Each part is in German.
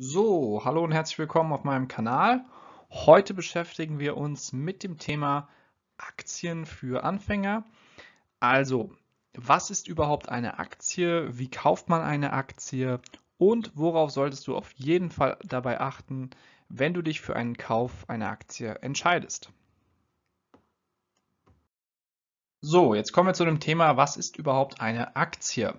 So, hallo und herzlich willkommen auf meinem Kanal. Heute beschäftigen wir uns mit dem Thema Aktien für Anfänger. Also, was ist überhaupt eine Aktie? Wie kauft man eine Aktie? Und worauf solltest du auf jeden Fall dabei achten, wenn du dich für einen Kauf einer Aktie entscheidest? So, jetzt kommen wir zu dem Thema, was ist überhaupt eine Aktie?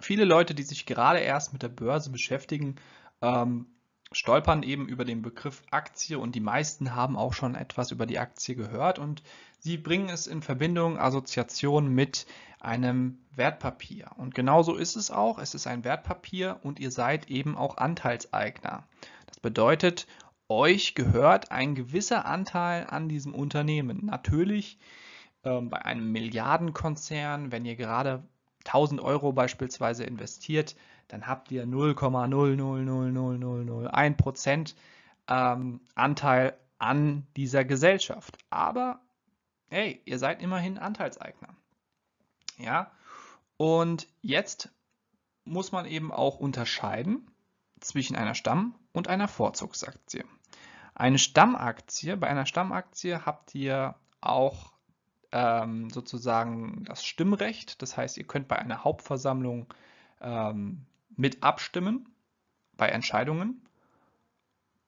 Viele Leute, die sich gerade erst mit der Börse beschäftigen, ähm, stolpern eben über den Begriff Aktie und die meisten haben auch schon etwas über die Aktie gehört und sie bringen es in Verbindung, Assoziation mit einem Wertpapier. Und genauso ist es auch, es ist ein Wertpapier und ihr seid eben auch Anteilseigner. Das bedeutet, euch gehört ein gewisser Anteil an diesem Unternehmen. Natürlich ähm, bei einem Milliardenkonzern, wenn ihr gerade 1000 Euro beispielsweise investiert, dann habt ihr 0,0000001 Prozent ähm, Anteil an dieser Gesellschaft. Aber hey, ihr seid immerhin Anteilseigner. Ja, und jetzt muss man eben auch unterscheiden zwischen einer Stamm- und einer Vorzugsaktie. Eine Stammaktie, bei einer Stammaktie habt ihr auch ähm, sozusagen das Stimmrecht. Das heißt, ihr könnt bei einer Hauptversammlung ähm, mit abstimmen bei Entscheidungen.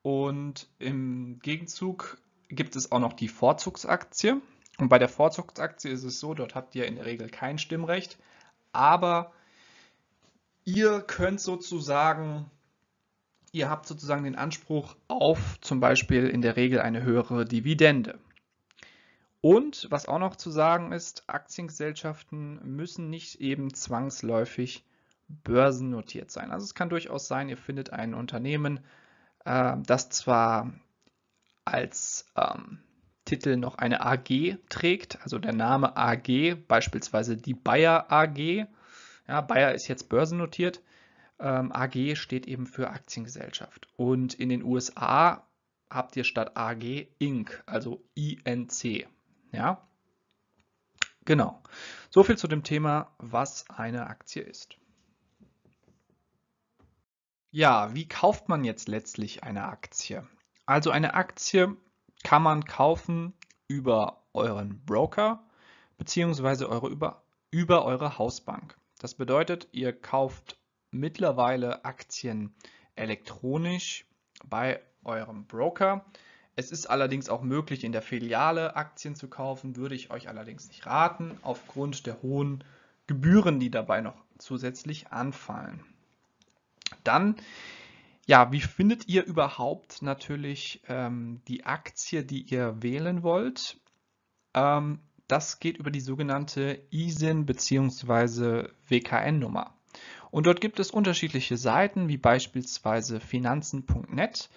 Und im Gegenzug gibt es auch noch die Vorzugsaktie. Und bei der Vorzugsaktie ist es so, dort habt ihr in der Regel kein Stimmrecht, aber ihr könnt sozusagen, ihr habt sozusagen den Anspruch auf zum Beispiel in der Regel eine höhere Dividende. Und was auch noch zu sagen ist, Aktiengesellschaften müssen nicht eben zwangsläufig börsennotiert sein. Also es kann durchaus sein, ihr findet ein Unternehmen, äh, das zwar als ähm, Titel noch eine AG trägt, also der Name AG, beispielsweise die Bayer AG. Ja, Bayer ist jetzt börsennotiert. Ähm, AG steht eben für Aktiengesellschaft. Und in den USA habt ihr statt AG Inc., also INC. Ja, genau. So viel zu dem Thema, was eine Aktie ist. Ja, wie kauft man jetzt letztlich eine Aktie? Also eine Aktie kann man kaufen über euren Broker bzw. Eure über, über eure Hausbank. Das bedeutet, ihr kauft mittlerweile Aktien elektronisch bei eurem Broker. Es ist allerdings auch möglich, in der Filiale Aktien zu kaufen, würde ich euch allerdings nicht raten, aufgrund der hohen Gebühren, die dabei noch zusätzlich anfallen. Dann, ja, wie findet ihr überhaupt natürlich ähm, die Aktie, die ihr wählen wollt? Ähm, das geht über die sogenannte ISIN bzw. WKN-Nummer. Und dort gibt es unterschiedliche Seiten, wie beispielsweise finanzen.net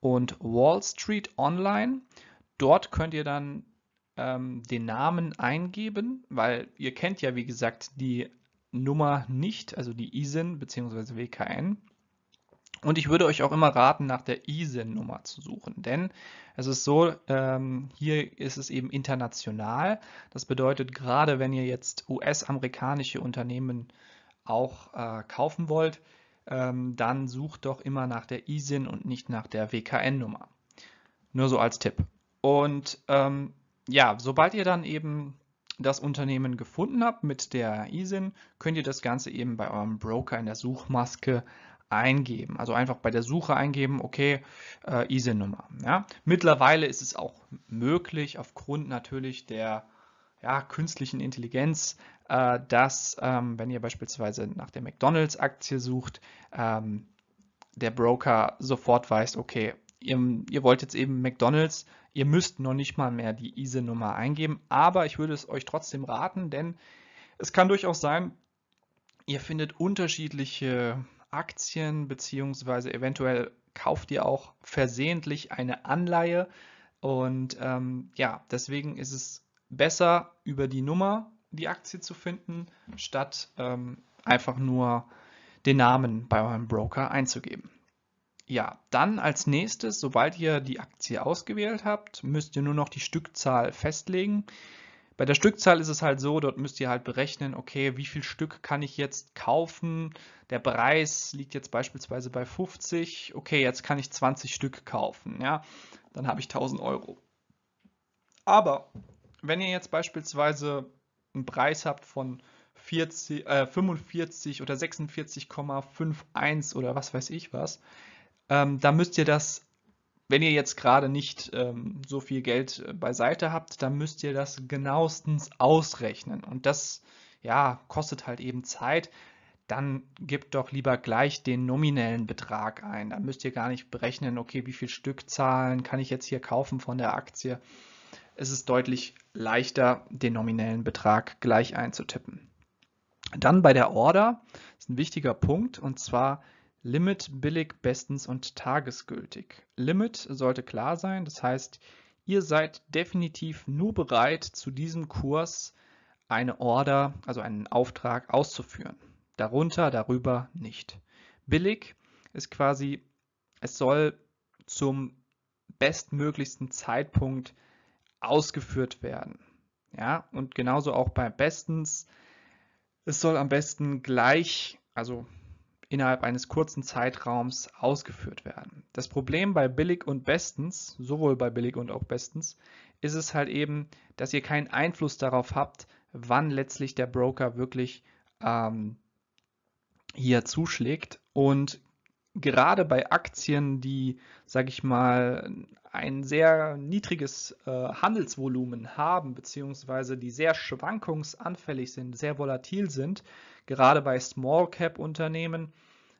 und Wall Street Online. Dort könnt ihr dann ähm, den Namen eingeben, weil ihr kennt ja, wie gesagt, die Nummer nicht, also die ISIN bzw. WKN. Und ich würde euch auch immer raten, nach der ISIN-Nummer zu suchen, denn es ist so, ähm, hier ist es eben international. Das bedeutet, gerade wenn ihr jetzt US-amerikanische Unternehmen auch äh, kaufen wollt, ähm, dann sucht doch immer nach der ISIN und nicht nach der WKN-Nummer. Nur so als Tipp. Und ähm, ja, sobald ihr dann eben das Unternehmen gefunden habt mit der ISIN, könnt ihr das Ganze eben bei eurem Broker in der Suchmaske eingeben. Also einfach bei der Suche eingeben, okay, äh, ISIN-Nummer. Ja. Mittlerweile ist es auch möglich, aufgrund natürlich der ja, künstlichen Intelligenz, äh, dass, ähm, wenn ihr beispielsweise nach der McDonalds-Aktie sucht, ähm, der Broker sofort weiß, okay, ihr, ihr wollt jetzt eben McDonalds, ihr müsst noch nicht mal mehr die ISE-Nummer eingeben, aber ich würde es euch trotzdem raten, denn es kann durchaus sein, ihr findet unterschiedliche Aktien, beziehungsweise eventuell kauft ihr auch versehentlich eine Anleihe. Und ähm, ja, deswegen ist es besser über die Nummer die Aktie zu finden, statt ähm, einfach nur den Namen bei eurem Broker einzugeben. Ja, dann als nächstes, sobald ihr die Aktie ausgewählt habt, müsst ihr nur noch die Stückzahl festlegen. Bei der Stückzahl ist es halt so, dort müsst ihr halt berechnen, okay, wie viel Stück kann ich jetzt kaufen? Der Preis liegt jetzt beispielsweise bei 50. Okay, jetzt kann ich 20 Stück kaufen. Ja, dann habe ich 1000 Euro. Aber wenn ihr jetzt beispielsweise einen Preis habt von 40, äh, 45 oder 46,51 oder was weiß ich was, ähm, da müsst ihr das, wenn ihr jetzt gerade nicht ähm, so viel Geld äh, beiseite habt, dann müsst ihr das genauestens ausrechnen. Und das, ja, kostet halt eben Zeit. Dann gebt doch lieber gleich den nominellen Betrag ein. Dann müsst ihr gar nicht berechnen, okay, wie viel Stück zahlen kann ich jetzt hier kaufen von der Aktie ist es deutlich leichter, den nominellen Betrag gleich einzutippen. Dann bei der Order ist ein wichtiger Punkt und zwar Limit billig, bestens und tagesgültig. Limit sollte klar sein, das heißt, ihr seid definitiv nur bereit, zu diesem Kurs eine Order, also einen Auftrag auszuführen. Darunter, darüber nicht. Billig ist quasi, es soll zum bestmöglichsten Zeitpunkt ausgeführt werden. Ja, und genauso auch bei bestens. Es soll am besten gleich, also innerhalb eines kurzen Zeitraums ausgeführt werden. Das Problem bei billig und bestens, sowohl bei billig und auch bestens, ist es halt eben, dass ihr keinen Einfluss darauf habt, wann letztlich der Broker wirklich ähm, hier zuschlägt und gerade bei Aktien, die, sage ich mal, ein sehr niedriges äh, Handelsvolumen haben, beziehungsweise die sehr schwankungsanfällig sind, sehr volatil sind, gerade bei Small Cap Unternehmen,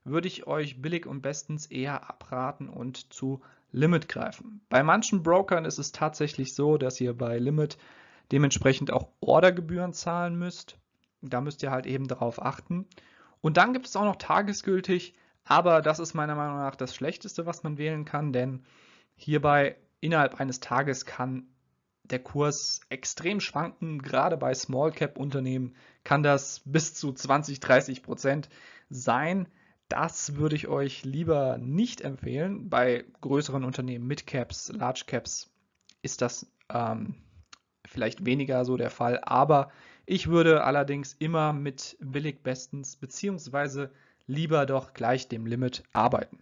würde ich euch billig und bestens eher abraten und zu Limit greifen. Bei manchen Brokern ist es tatsächlich so, dass ihr bei Limit dementsprechend auch Ordergebühren zahlen müsst. Da müsst ihr halt eben darauf achten. Und dann gibt es auch noch tagesgültig aber das ist meiner Meinung nach das Schlechteste, was man wählen kann, denn hierbei innerhalb eines Tages kann der Kurs extrem schwanken. Gerade bei Small Cap Unternehmen kann das bis zu 20, 30 Prozent sein. Das würde ich euch lieber nicht empfehlen. Bei größeren Unternehmen, Mid Caps, Large Caps, ist das ähm, vielleicht weniger so der Fall. Aber ich würde allerdings immer mit billig bestens beziehungsweise lieber doch gleich dem Limit arbeiten.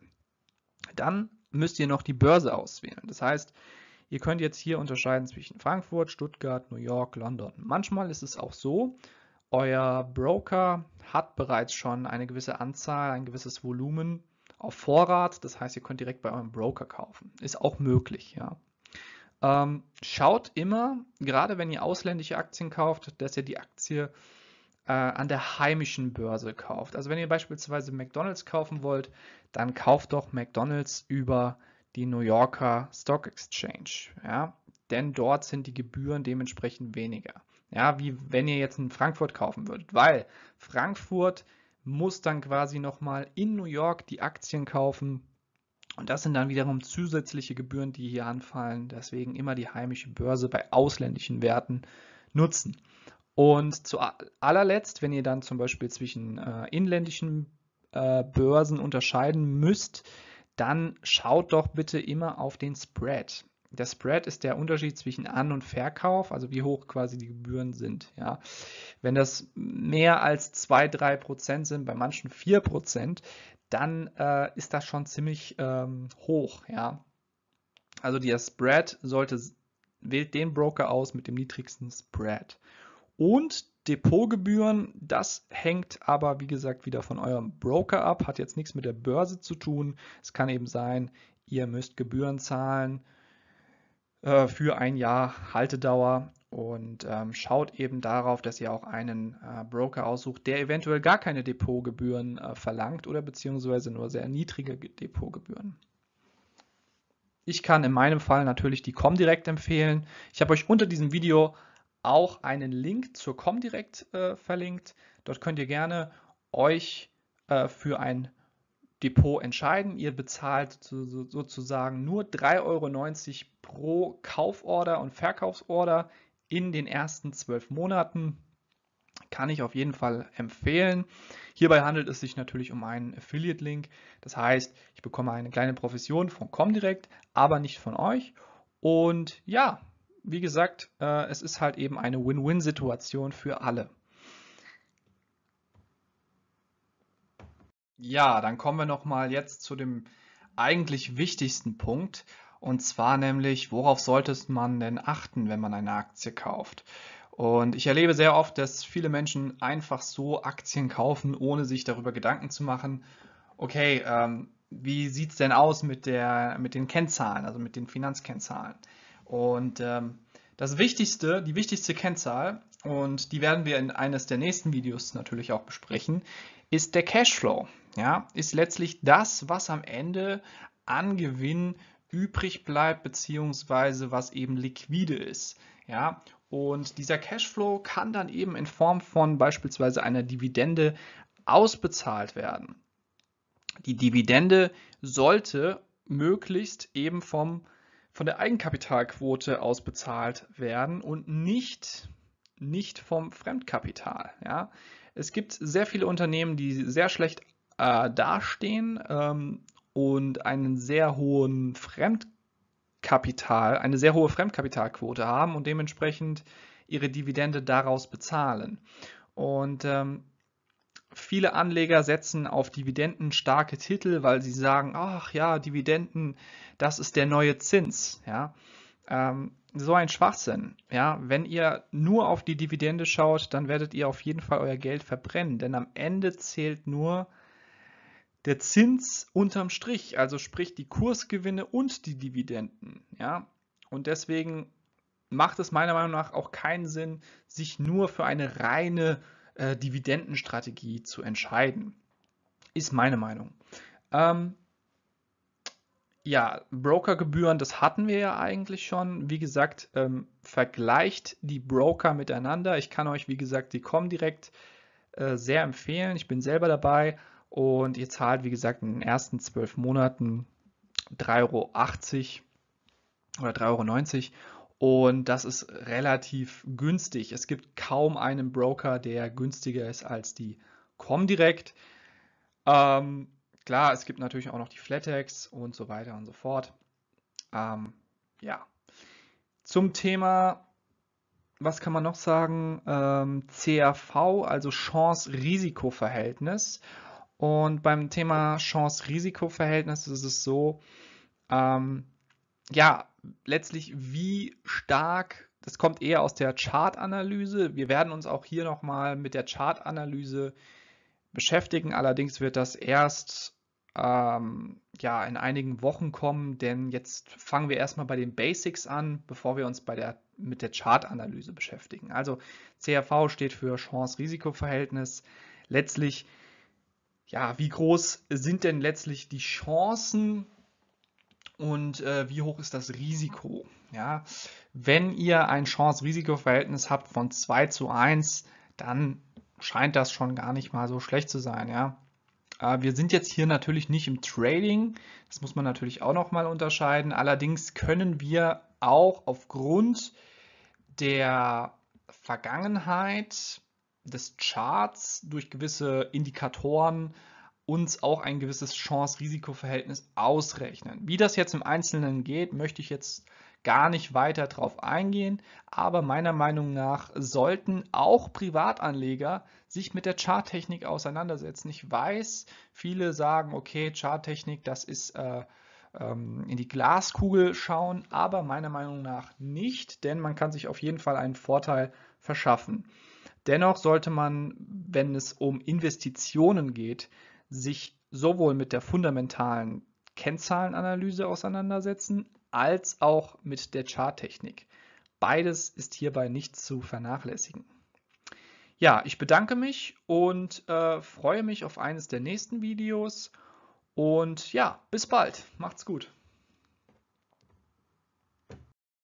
Dann müsst ihr noch die Börse auswählen. Das heißt, ihr könnt jetzt hier unterscheiden zwischen Frankfurt, Stuttgart, New York, London. Manchmal ist es auch so, euer Broker hat bereits schon eine gewisse Anzahl, ein gewisses Volumen auf Vorrat. Das heißt, ihr könnt direkt bei eurem Broker kaufen. Ist auch möglich, ja. Ähm, schaut immer, gerade wenn ihr ausländische Aktien kauft, dass ihr die Aktie äh, an der heimischen Börse kauft. Also wenn ihr beispielsweise McDonald's kaufen wollt, dann kauft doch McDonald's über die New Yorker Stock Exchange. Ja? Denn dort sind die Gebühren dementsprechend weniger. Ja, wie wenn ihr jetzt in Frankfurt kaufen würdet, weil Frankfurt muss dann quasi nochmal in New York die Aktien kaufen. Und das sind dann wiederum zusätzliche Gebühren, die hier anfallen. Deswegen immer die heimische Börse bei ausländischen Werten nutzen. Und zu allerletzt, wenn ihr dann zum Beispiel zwischen äh, inländischen äh, Börsen unterscheiden müsst, dann schaut doch bitte immer auf den Spread. Der Spread ist der Unterschied zwischen An- und Verkauf, also wie hoch quasi die Gebühren sind. Ja. Wenn das mehr als 2-3% sind, bei manchen 4%, dann äh, ist das schon ziemlich ähm, hoch. Ja. Also der Spread sollte, wählt den Broker aus mit dem niedrigsten Spread. Und Depotgebühren, das hängt aber, wie gesagt, wieder von eurem Broker ab, hat jetzt nichts mit der Börse zu tun. Es kann eben sein, ihr müsst Gebühren zahlen äh, für ein Jahr Haltedauer und ähm, schaut eben darauf, dass ihr auch einen äh, Broker aussucht, der eventuell gar keine Depotgebühren äh, verlangt oder beziehungsweise nur sehr niedrige Depotgebühren. Ich kann in meinem Fall natürlich die Comdirect empfehlen. Ich habe euch unter diesem Video auch einen Link zur Comdirect äh, verlinkt. Dort könnt ihr gerne euch äh, für ein Depot entscheiden. Ihr bezahlt so, sozusagen nur 3,90 Euro pro Kauforder und Verkaufsorder in den ersten zwölf Monaten. Kann ich auf jeden Fall empfehlen. Hierbei handelt es sich natürlich um einen Affiliate-Link. Das heißt, ich bekomme eine kleine Provision von Comdirect, aber nicht von euch. Und ja, wie gesagt, äh, es ist halt eben eine Win-Win-Situation für alle. Ja, dann kommen wir nochmal jetzt zu dem eigentlich wichtigsten Punkt. Und zwar nämlich, worauf sollte man denn achten, wenn man eine Aktie kauft? Und ich erlebe sehr oft, dass viele Menschen einfach so Aktien kaufen, ohne sich darüber Gedanken zu machen, okay, ähm, wie sieht es denn aus mit, der, mit den Kennzahlen, also mit den Finanzkennzahlen? Und ähm, das wichtigste, die wichtigste Kennzahl, und die werden wir in eines der nächsten Videos natürlich auch besprechen, ist der Cashflow. Ja, ist letztlich das, was am Ende an Gewinn übrig bleibt, beziehungsweise was eben liquide ist. Ja, und dieser Cashflow kann dann eben in Form von beispielsweise einer Dividende ausbezahlt werden. Die Dividende sollte möglichst eben vom von der Eigenkapitalquote aus bezahlt werden und nicht, nicht vom Fremdkapital. Ja? Es gibt sehr viele Unternehmen, die sehr schlecht äh, dastehen ähm, und einen sehr hohen Fremdkapital, eine sehr hohe Fremdkapitalquote haben und dementsprechend ihre Dividende daraus bezahlen. Und ähm, viele Anleger setzen auf dividendenstarke Titel, weil sie sagen, ach ja, Dividenden, das ist der neue Zins. Ja? Ähm, so ein Schwachsinn. Ja? Wenn ihr nur auf die Dividende schaut, dann werdet ihr auf jeden Fall euer Geld verbrennen, denn am Ende zählt nur der Zins unterm Strich, also sprich die Kursgewinne und die Dividenden. Ja? Und deswegen macht es meiner Meinung nach auch keinen Sinn, sich nur für eine reine äh, Dividendenstrategie zu entscheiden. Ist meine Meinung. Ähm, ja, Brokergebühren, das hatten wir ja eigentlich schon. Wie gesagt, ähm, vergleicht die Broker miteinander. Ich kann euch, wie gesagt, die Comdirect äh, sehr empfehlen. Ich bin selber dabei und ihr zahlt, wie gesagt, in den ersten zwölf Monaten 3,80 Euro oder 3,90 Euro und das ist relativ günstig. Es gibt kaum einen Broker, der günstiger ist als die Comdirect. Ähm, klar, es gibt natürlich auch noch die Flatex und so weiter und so fort. Ähm, ja. Zum Thema, was kann man noch sagen? Ähm, CRV, also Chance-Risiko-Verhältnis. Und beim Thema Chance-Risiko-Verhältnis ist es so, ähm, ja, letztlich, wie stark, das kommt eher aus der Chart-Analyse. Wir werden uns auch hier nochmal mit der Chart-Analyse beschäftigen. Allerdings wird das erst ähm, ja, in einigen Wochen kommen, denn jetzt fangen wir erstmal bei den Basics an, bevor wir uns bei der, mit der Chart-Analyse beschäftigen. Also CRV steht für Chance-Risiko-Verhältnis. Letztlich, ja, wie groß sind denn letztlich die Chancen, und äh, wie hoch ist das Risiko. Ja? Wenn ihr ein Chance-Risiko-Verhältnis habt von 2 zu 1, dann scheint das schon gar nicht mal so schlecht zu sein. Ja? Äh, wir sind jetzt hier natürlich nicht im Trading, das muss man natürlich auch nochmal unterscheiden. Allerdings können wir auch aufgrund der Vergangenheit des Charts durch gewisse Indikatoren uns auch ein gewisses Chance-Risiko-Verhältnis ausrechnen. Wie das jetzt im Einzelnen geht, möchte ich jetzt gar nicht weiter drauf eingehen, aber meiner Meinung nach sollten auch Privatanleger sich mit der Charttechnik auseinandersetzen. Ich weiß, viele sagen, okay, Charttechnik, das ist äh, ähm, in die Glaskugel schauen, aber meiner Meinung nach nicht, denn man kann sich auf jeden Fall einen Vorteil verschaffen. Dennoch sollte man, wenn es um Investitionen geht, sich sowohl mit der fundamentalen Kennzahlenanalyse auseinandersetzen, als auch mit der Charttechnik. Beides ist hierbei nicht zu vernachlässigen. Ja, ich bedanke mich und äh, freue mich auf eines der nächsten Videos. Und ja, bis bald. Macht's gut.